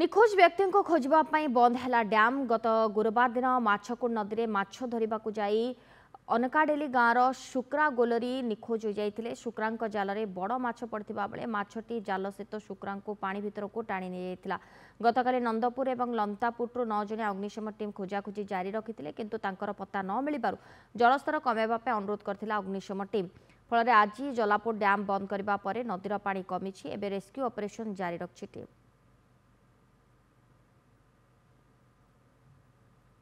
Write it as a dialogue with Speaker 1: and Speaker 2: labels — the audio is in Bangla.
Speaker 1: নিখোঁজ ব্যক্তিঙ্কু খোঁজবা পাই বন্ধ হেলা ড্যাম গত গুরুবার দিন মাছকু নদীরে মাছ ধরিবাকু যাই অনকাডেলি গাঁর শুক্রা গোলরি নিখোঁজ হয়ে যাই শুক্রাঙ্ক জালরে বড় মাছ পড়া বেড়ে মাছটি জাল সহিত শুক্রাঙ্ক পাঁ ভিতরক টাণি নিয়ে যাই গতকাল নন্দপুর এবং লন্তাপুটু নজণিয়া অগ্নিশম টিম খোঁজাখোঁজি জারি রাখি কিন্তু তাঁর পত্তা নমিবার জলস্তর কমাইবা অনুরোধ করে অগ্নিশম টিম ফলে আজ জলাপুর ড্যাম বন্ধ করা পরে নদীর পাঁ কমিছে এবে রেস্ক্যু অপরেসন জারি রাখছে টিম